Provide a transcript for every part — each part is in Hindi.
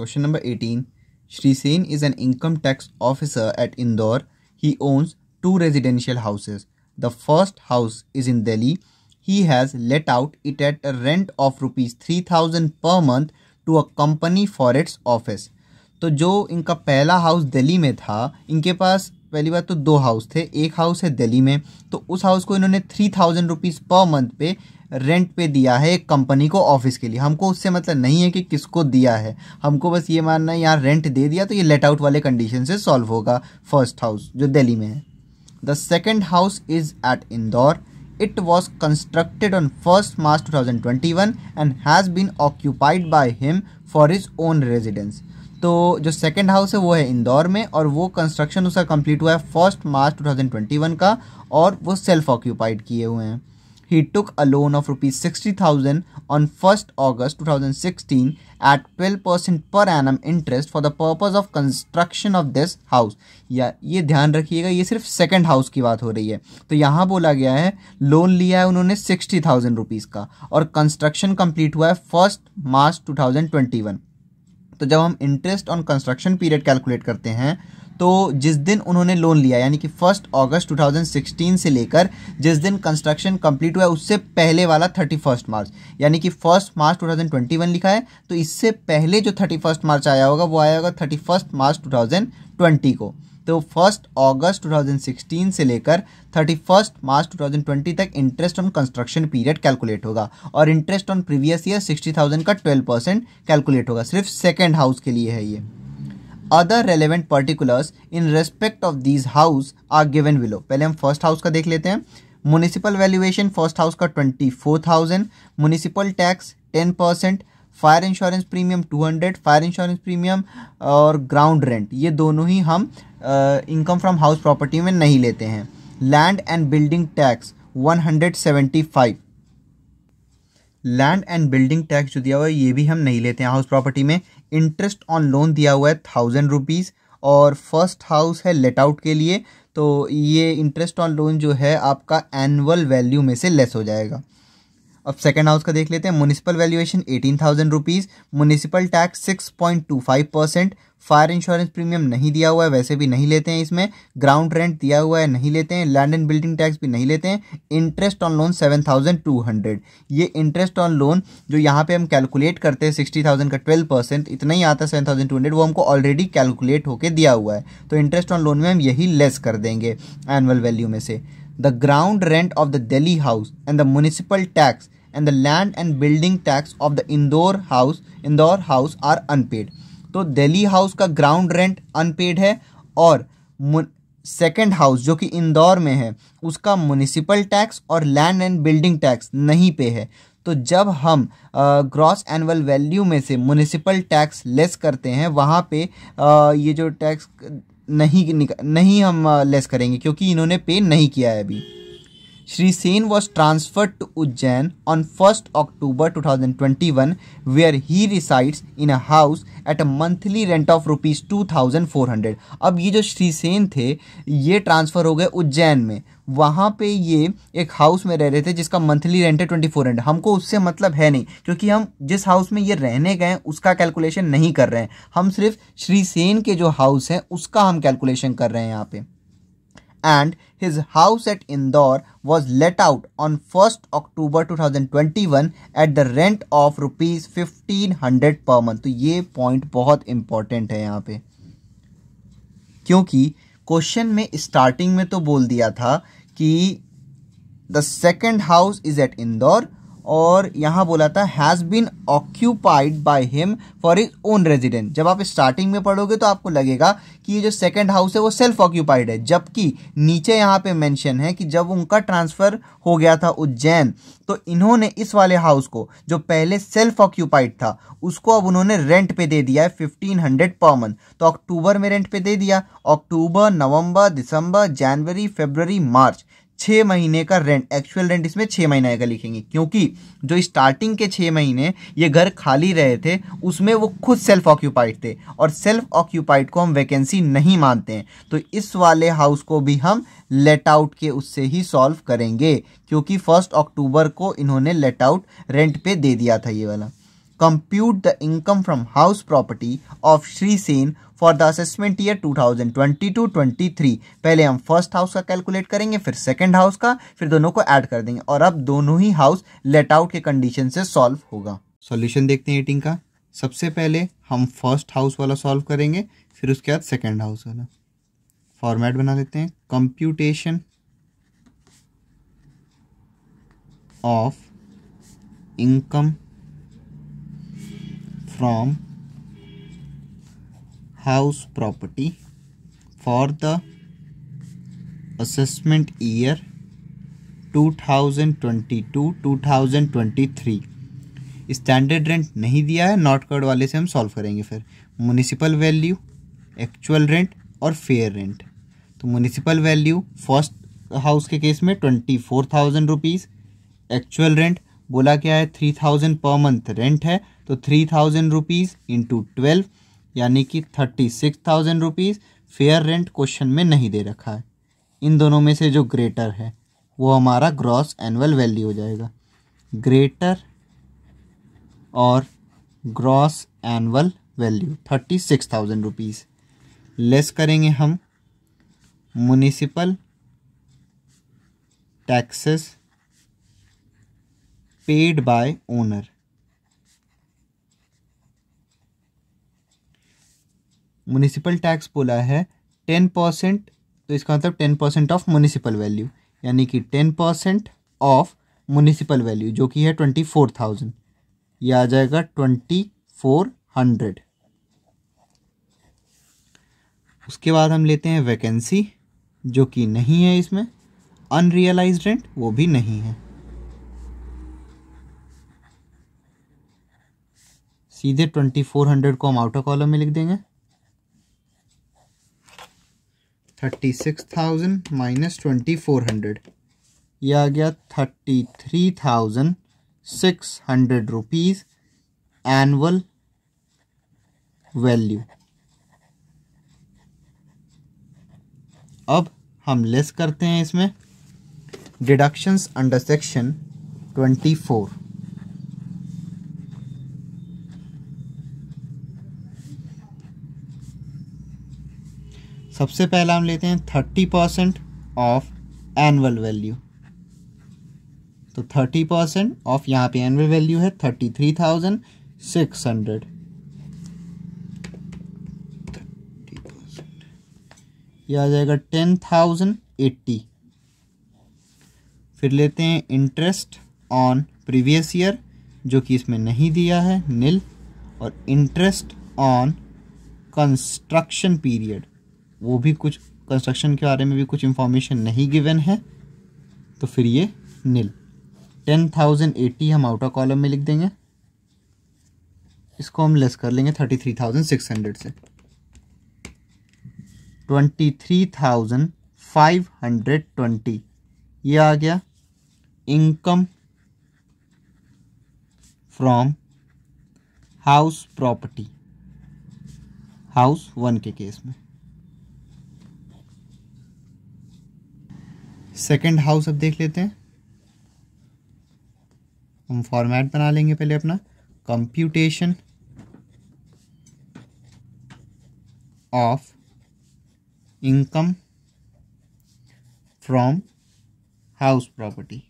Question number eighteen Shri Sen is an income tax officer at Indore he owns two residential houses the first house is in Delhi he has let out it at rent of rupees three thousand पर month to a company for its office तो जो इनका पहला हाउस दिल्ली में था इनके पास पहली बात तो दो हाउस थे एक हाउस है दिल्ली में तो उस हाउस को इन्होंने three thousand rupees per month पे रेंट पे दिया है एक कंपनी को ऑफिस के लिए हमको उससे मतलब नहीं है कि किसको दिया है हमको बस ये मानना है यहाँ रेंट दे दिया तो ये लेट आउट वाले कंडीशन से सॉल्व होगा फर्स्ट हाउस जो दिल्ली में है the second house is at Indore it was constructed on first March two thousand twenty one and has been occupied by him for his own residence तो जो सेकेंड हाउस है वो है इंदौर में और वो कंस्ट्रक्शन उसका कंप्लीट हुआ है फर्स्ट मार्च 2021 का और वो सेल्फ ऑक्यूपाइड किए हुए हैं he took a loan he took a loan of rupees 60000 on 1st august 2016 at 12% per annum interest for the purpose of construction of this house या ये ध्यान रखिएगा ये सिर्फ सेकेंड हाउस की बात हो रही है तो यहाँ बोला गया है लोन लिया है उन्होंने सिक्सटी थाउजेंड रुपीज़ का और कंस्ट्रक्शन कंप्लीट हुआ है first March two thousand twenty one तो जब हम interest on construction period calculate करते हैं तो जिस दिन उन्होंने लोन लिया यानी कि फर्स्ट अगस्त 2016 से लेकर जिस दिन कंस्ट्रक्शन कंप्लीट हुआ उससे पहले वाला थर्टी फर्स्ट मार्च यानी कि फर्स्ट मार्च 2021 लिखा है तो इससे पहले जो थर्टी फर्स्ट मार्च आया होगा वो आया होगा थर्टी फर्स्ट मार्च 2020 को तो फर्स्ट अगस्त 2016 से लेकर 31 मार्च 2020 तक interest on construction period calculate होगा और इंटरेस्ट ऑन प्रीवियस ईयर 60,000 का 12 परसेंट कैलकुलेट होगा सिर्फ सेकेंड हाउस के लिए है ये other relevant particulars in respect of these house are given below पहले हम फर्स्ट हाउस का देख लेते हैं म्यूनिसिपल वैल्यूएशन फर्स्ट हाउस का twenty four thousand municipal tax ten percent fire insurance premium two hundred fire insurance premium और ग्राउंड रेंट ये दोनों ही हम इनकम फ्रॉम हाउस प्रॉपर्टी में नहीं लेते हैं land and building tax one hundred seventy five land and building tax जो दिया हुआ है ये भी हम नहीं लेते हैं हाउस प्रॉपर्टी में इंटरेस्ट ऑन लोन दिया हुआ है थाउजेंड रुपीज़ और फर्स्ट हाउस है लेट आउट के लिए तो ये इंटरेस्ट ऑन लोन जो है आपका एनुअल वैल्यू में से लेस हो जाएगा अब सेकेंड हाउस का देख लेते हैं municipal valuation eighteen thousand rupees municipal tax six point two five percent fire insurance premium नहीं दिया हुआ है वैसे भी नहीं लेते हैं इसमें ग्राउंड रेंट दिया हुआ है नहीं लेते हैं लैंड एंड बिल्डिंग टैक्स भी नहीं लेते हैं interest on loan seven thousand two hundred ये इंटरेस्ट ऑन लोन जो यहाँ पे हम कैलकुलेट करते हैं सिक्सटी थाउजेंड का ट्वेल्व परसेंट इतना ही आता है सेवन थाउजेंड टू हंड्रेड वो हमको ऑलरेडी कैलकुलेट होकर दिया हुआ है तो इंटरेस्ट ऑन लोन में हम यही लेस कर देंगे एनुअल वैल्यू में से the ground rent of the Delhi house and the municipal tax and the land and building tax of the Indore house Indore house are unpaid तो दिल्ली house का ground rent unpaid है और सेकेंड हाउस जो कि इंदौर में है उसका म्यूनिसिपल टैक्स और लैंड एंड बिल्डिंग टैक्स नहीं पे है तो जब हम ग्रॉस एनुअल वैल्यू में से म्यूनिसिपल टैक्स लेस करते हैं वहाँ पे आ, ये जो टैक्स नहीं नहीं हम लेस करेंगे क्योंकि इन्होंने पे नहीं किया है अभी Shri Sen was transfer to Ujjain on first October two thousand twenty one where he resides in a house at a monthly rent of rupees two thousand four hundred अब ये जो श्री सेन थे ये ट्रांसफ़र हो गए उज्जैन में वहाँ पे ये एक हाउस में रह रहे थे जिसका मंथली रेंट है ट्वेंटी फोर हंड्रेड हमको उससे मतलब है नहीं क्योंकि हम जिस हाउस में ये रहने गए उसका कैलकुलेशन नहीं कर रहे हैं हम सिर्फ श्री सेन के जो हाउस है उसका हम कैलकुलेशन कर रहे हैं यहाँ पे and his and his house at Indore was let out on 1st October 2021 at the rent of rupees 1500 per month तो ये पॉइंट बहुत इंपॉर्टेंट है यहाँ पे क्योंकि क्वेश्चन में स्टार्टिंग में तो बोल दिया था कि the second house is at Indore और यहाँ बोला था has been occupied by him for his own resident जब आप स्टार्टिंग में पढ़ोगे तो आपको लगेगा कि ये जो सेकेंड हाउस है वो सेल्फ ऑक्यूपाइड है जबकि नीचे यहाँ पे मेंशन है कि जब उनका ट्रांसफ़र हो गया था उज्जैन तो इन्होंने इस वाले हाउस को जो पहले सेल्फ ऑक्यूपाइड था उसको अब उन्होंने रेंट पे दे दिया है फिफ्टीन हंड्रेड पर मंथ तो अक्टूबर में रेंट पे दे दिया अक्टूबर नवंबर दिसंबर जनवरी फेबररी मार्च छः महीने का रेंट एक्चुअल रेंट इसमें छः महीने का लिखेंगे क्योंकि जो स्टार्टिंग के छः महीने ये घर खाली रहे थे उसमें वो खुद सेल्फ ऑक्यूपाइड थे और सेल्फ ऑक्यूपाइड को हम वैकेंसी नहीं मानते हैं तो इस वाले हाउस को भी हम लेट आउट के उससे ही सॉल्व करेंगे क्योंकि फर्स्ट अक्टूबर को इन्होंने लेट आउट रेंट पे दे दिया था ये वाला compute the income from house property of Shri Sen for the assessment year 2022-23 पहले हम फर्स्ट हाउस का कैलकुलेट करेंगे फिर सेकंड हाउस का फिर दोनों को ऐड कर देंगे और अब दोनों ही हाउस लेट आउट के कंडीशन से सॉल्व होगा सॉल्यूशन देखते हैं एटिंग का सबसे पहले हम फर्स्ट हाउस वाला सॉल्व करेंगे फिर उसके बाद सेकेंड हाउस वाला फॉर्मेट बना लेते हैं computation of income from house property for the assessment year 2022-2023 standard rent नहीं दिया है नॉट कर्ड वाले से हम सॉल्व करेंगे फिर म्यूनिसिपल वैल्यू एक्चुअल रेंट और फेयर रेंट तो म्यूनिसिपल वैल्यू फर्स्ट हाउस के केस में twenty four thousand rupees actual rent बोला क्या है थ्री थाउजेंड पर मंथ रेंट है तो three thousand rupees into twelve यानी कि thirty six thousand rupees fair rent question में नहीं दे रखा है इन दोनों में से जो ग्रेटर है वो हमारा ग्रॉस एनुअल वैल्यू हो जाएगा ग्रेटर और gross annual value thirty six thousand rupees less करेंगे हम municipal taxes paid by owner municipal tax बोला है टेन परसेंट तो इसका मतलब ten percent of municipal value यानी कि ten percent of municipal value जो कि है ट्वेंटी फोर थाउजेंड यह आ जाएगा ट्वेंटी फोर हंड्रेड उसके बाद हम लेते हैं वैकेंसी जो कि नहीं है इसमें अनरियलाइज रेंट वो भी नहीं है सीधे ट्वेंटी फोर हंड्रेड को हम आउटर कॉलम में लिख देंगे thirty six thousand minus twenty four hundred ये आ गया thirty three thousand six hundred rupees annual value अब हम लेस करते हैं इसमें deductions under section twenty four सबसे पहला हम लेते हैं thirty percent of annual value तो थर्टी परसेंट ऑफ यहाँ पे एनुअल वैल्यू है thirty three thousand six hundred ये आ जाएगा टेन थाउजेंड एट्टी फिर लेते हैं इंटरेस्ट ऑन प्रीवियस ईयर जो कि इसमें नहीं दिया है नील और इंटरेस्ट ऑन कंस्ट्रक्शन पीरियड वो भी कुछ कंस्ट्रक्शन के बारे में भी कुछ इंफॉर्मेशन नहीं गिवन है तो फिर ये नील टेन थाउजेंड एटी हम आउटर कॉलम में लिख देंगे इसको हम लेस कर लेंगे thirty three thousand six hundred से twenty three thousand five hundred twenty ये आ गया income from house property house one के केस में सेकंड हाउस अब देख लेते हैं हम फॉर्मेट बना लेंगे पहले अपना computation of income from house property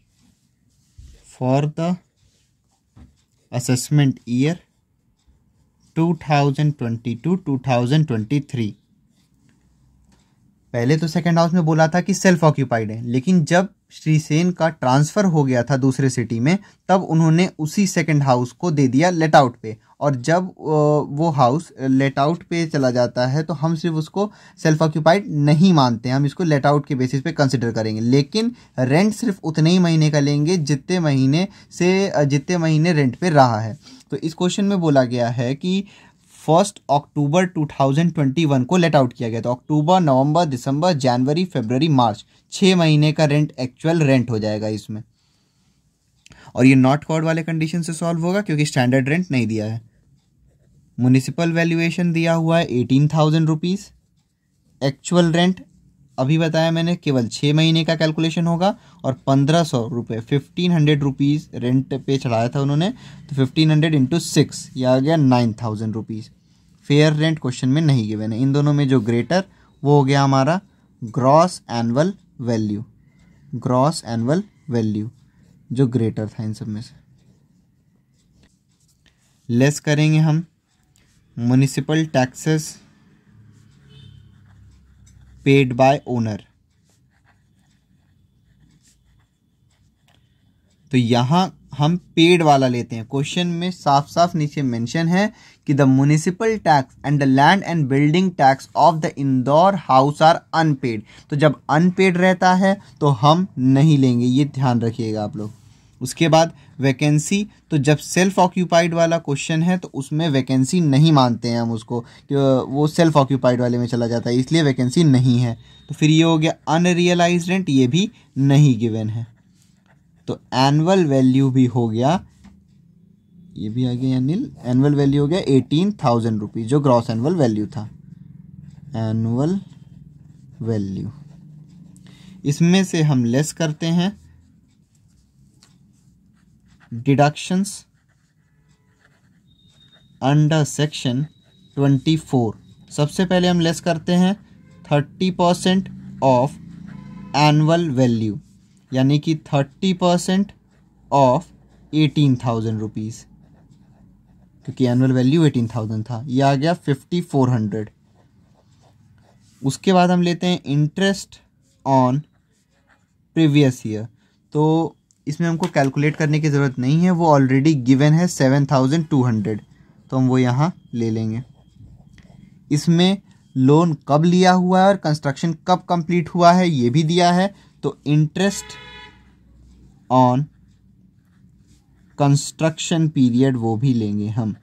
for the two thousand 2022-2023 पहले तो सेकेंड हाउस में बोला था कि सेल्फ ऑक्यूपाइड है लेकिन जब श्री सेन का ट्रांसफ़र हो गया था दूसरे सिटी में तब उन्होंने उसी सेकेंड हाउस को दे दिया लेट आउट पे और जब वो हाउस लेट आउट पे चला जाता है तो हम सिर्फ उसको सेल्फ ऑक्यूपाइड नहीं मानते हम इसको लेट आउट के बेसिस पे कंसिडर करेंगे लेकिन रेंट सिर्फ उतने ही महीने का लेंगे जितने महीने से जितने महीने रेंट पे रहा है तो इस क्वेश्चन में बोला गया है कि फर्स्ट अक्टूबर 2021 को लेट आउट किया गया था अक्टूबर नवंबर दिसंबर जनवरी फरवरी मार्च छः महीने का रेंट एक्चुअल रेंट हो जाएगा इसमें और ये नॉट कॉर्ड वाले कंडीशन से सॉल्व होगा क्योंकि स्टैंडर्ड रेंट नहीं दिया है म्यूनिसिपल वैल्यूएशन दिया हुआ है eighteen thousand rupees actual rent अभी बताया मैंने केवल छः महीने का कैलकुलेशन होगा और पंद्रह सौ रुपये फिफ्टीन हंड्रेड रुपीज़ रेंट पे चढ़ाया था उन्होंने तो फिफ्टीन हंड्रेड इंटू सिक्स ये आ गया nine thousand rupees fair rent question में नहीं गिवन है इन दोनों में जो ग्रेटर वो हो गया हमारा gross annual value gross annual value जो ग्रेटर था इन सब में से लेस करेंगे हम municipal taxes paid by owner तो यहां हम पेड वाला लेते हैं क्वेश्चन में साफ साफ नीचे मेंशन है कि the municipal tax and the land and building tax of the Indore house are unpaid तो जब अनपेड रहता है तो हम नहीं लेंगे ये ध्यान रखिएगा आप लोग उसके बाद वैकेंसी तो जब सेल्फ ऑक्यूपाइड वाला क्वेश्चन है तो उसमें वैकेंसी नहीं मानते हैं हम उसको कि वो सेल्फ ऑक्यूपाइड वाले में चला जाता है इसलिए वैकेंसी नहीं है तो फिर ये हो गया अनरियलाइज रेंट ये भी नहीं गिवन है तो एनुअल वैल्यू भी हो गया ये भी आ गया अनिल एनुअल वैल्यू हो गया एटीन थाउजेंड रुपीज़ जो ग्रॉस एनुअल वैल्यू था एनुअल वैल्यू इसमें से हम लेस करते हैं deductions under section twenty four सबसे पहले हम लेस करते हैं thirty percent of annual value यानी कि thirty percent of eighteen thousand rupees क्योंकि एनुअल वैल्यू एटीन थाउजेंड था ये आ गया फिफ्टी फोर हंड्रेड उसके बाद हम लेते हैं इंटरेस्ट ऑन प्रीवियस ईयर तो इसमें हमको कैलकुलेट करने की ज़रूरत नहीं है वो ऑलरेडी गिवन है सेवन थाउजेंड टू हंड्रेड तो हम वो यहाँ ले लेंगे इसमें लोन कब लिया हुआ है और कंस्ट्रक्शन कब कंप्लीट हुआ है ये भी दिया है तो इंटरेस्ट ऑन कंस्ट्रक्शन पीरियड वो भी लेंगे हम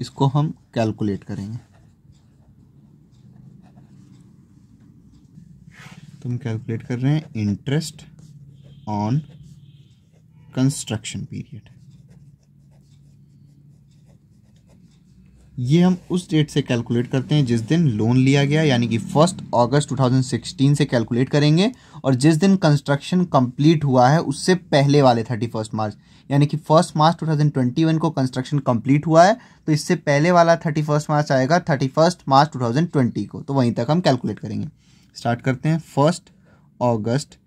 इसको हम कैलकुलेट करेंगे तो हम कैलकुलेट कर रहे हैं इंटरेस्ट on कंस्ट्रक्शन पीरियड ये हम उस डेट से कैलकुलेट करते हैं जिस दिन लोन लिया गया यानी कि फर्स्ट अगस्त 2016 से कैलकुलेट करेंगे और जिस दिन कंस्ट्रक्शन कंप्लीट हुआ है उससे पहले वाले थर्टी फर्स्ट मार्च यानी कि फर्स्ट मार्च 2021 को कंस्ट्रक्शन कंप्लीट हुआ है तो इससे पहले वाला थर्टी फर्स्ट मार्च आएगा थर्टी फर्स्ट मार्च 2020 को तो वहीं तक हम कैलकुलेट करेंगे स्टार्ट करते हैं फर्स्ट टू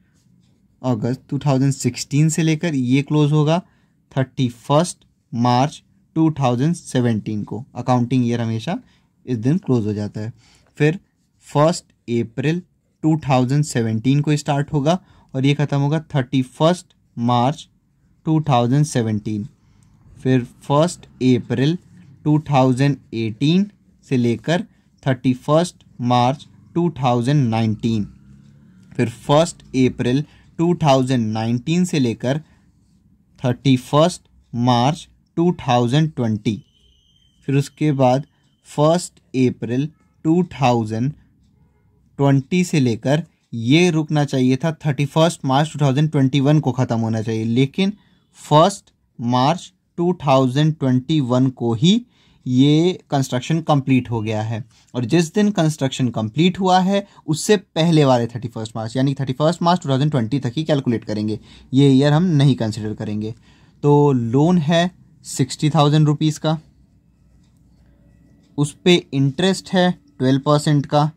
अगस्त 2016 से लेकर ये क्लोज होगा थर्टी फर्स्ट मार्च 2017 को अकाउंटिंग ईयर हमेशा इस दिन क्लोज हो जाता है फिर फर्स्ट अप्रैल 2017 को स्टार्ट होगा और ये ख़त्म होगा थर्टी फर्स्ट मार्च 2017 फिर फर्स्ट अप्रैल 2018 से लेकर थर्टी फर्स्ट मार्च 2019 फिर फर्स्ट अप्रैल 2019 से लेकर थर्टी फर्स्ट मार्च 2020 फिर उसके बाद फर्स्ट अप्रैल 2020 से लेकर ये रुकना चाहिए था थर्टी फर्स्ट मार्च 2021 को ख़त्म होना चाहिए लेकिन फर्स्ट मार्च 2021 को ही ये कंस्ट्रक्शन कंप्लीट हो गया है और जिस दिन कंस्ट्रक्शन कंप्लीट हुआ है उससे पहले वाले थर्टी फर्स्ट मार्च यानी thirty first March two thousand twenty तक ही कैलकुलेट करेंगे ये ईयर हम नहीं कंसिडर करेंगे तो लोन है सिक्सटी थाउजेंड रुपीज़ का उस पर इंटरेस्ट है ट्वेल्व परसेंट का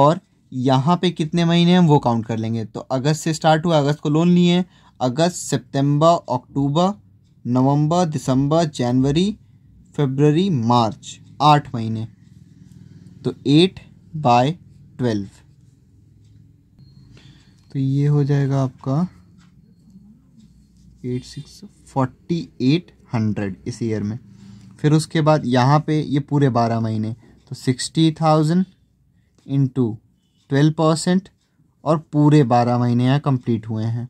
और यहाँ पे कितने महीने हम वो काउंट कर लेंगे तो अगस्त से स्टार्ट हुआ अगस्त को लोन लिए अगस्त सितंबर अक्टूबर नवंबर दिसंबर जनवरी फेबररी मार्च आठ महीने तो एट बाय ट्वेल्व तो ये हो जाएगा आपका eight six forty eight hundred इस ईयर में फिर उसके बाद यहाँ पे ये पूरे बारह महीने तो sixty thousand into twelve percent और पूरे बारह महीने यहाँ कंप्लीट हुए हैं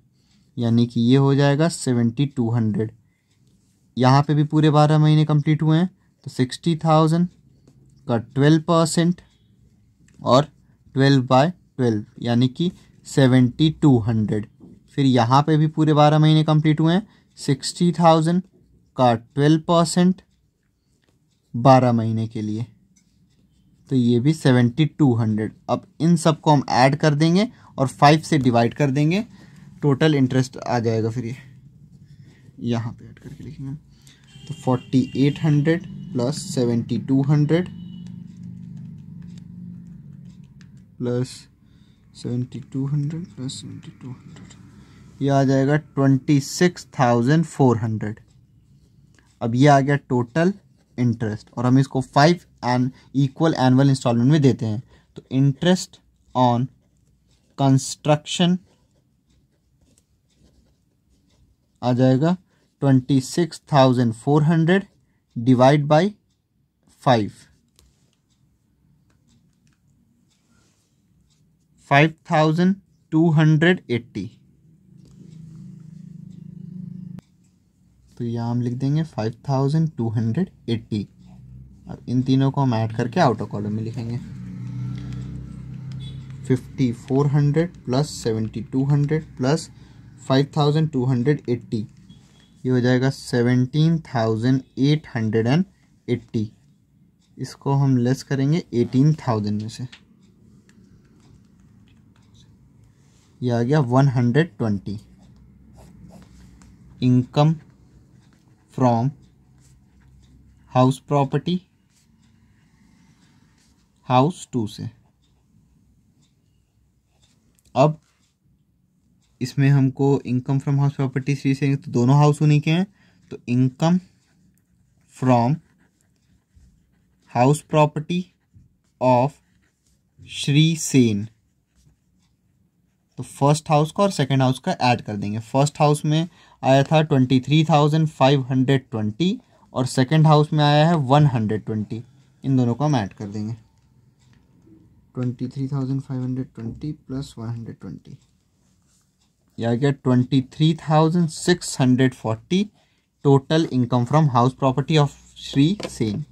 यानी कि ये हो जाएगा सेवेंटी टू हंड्रेड यहाँ पे भी पूरे बारह महीने कंप्लीट हुए हैं तो सिक्सटी थाउजेंड का ट्वेल्व परसेंट और ट्वेल्व बाय ट्वेल्व यानी कि सेवेंटी टू हंड्रेड फिर यहाँ पे भी पूरे बारह महीने कंप्लीट हुए हैं सिक्सटी थाउजेंड का ट्वेल्व परसेंट बारह महीने के लिए तो ये भी सेवेंटी टू हंड्रेड अब इन सब को हम ऐड कर देंगे और फाइव से डिवाइड कर देंगे टोटल इंटरेस्ट आ जाएगा फिर ये यहाँ पे ऐड करके लिखेंगे हम तो forty eight hundred plus seventy two hundred plus seventy two hundred plus seventy two hundred यह आ जाएगा twenty six thousand four hundred अब ये आ गया टोटल इंटरेस्ट और हम इसको five an equal annual instalment में देते हैं तो इंटरेस्ट ऑन कंस्ट्रक्शन आ जाएगा twenty six thousand four hundred divide by five five thousand two hundred eighty तो यहाँ हम लिख देंगे five thousand two hundred eighty अब इन तीनों को हम ऐड करके आउटर कॉलम में लिखेंगे fifty four hundred plus seventy two hundred plus five thousand two hundred eighty ये हो जाएगा seventeen thousand eight hundred and eighty इसको हम लेस करेंगे एटीन थाउजेंड में से ये आ गया one hundred twenty income from house property house two से अब इसमें हमको income from house property Shri है तो दोनों हाउस उन्हीं के हैं तो income from house property of Shri Sen तो फर्स्ट हाउस का और सेकंड हाउस का ऐड कर देंगे फर्स्ट हाउस में आया था twenty three thousand five hundred twenty और सेकंड हाउस में आया है वन हंड्रेड ट्वेंटी इन दोनों को हम ऐड कर देंगे twenty three thousand five hundred twenty plus one hundred twenty I get 23,640 total income from house property of Sri Singh.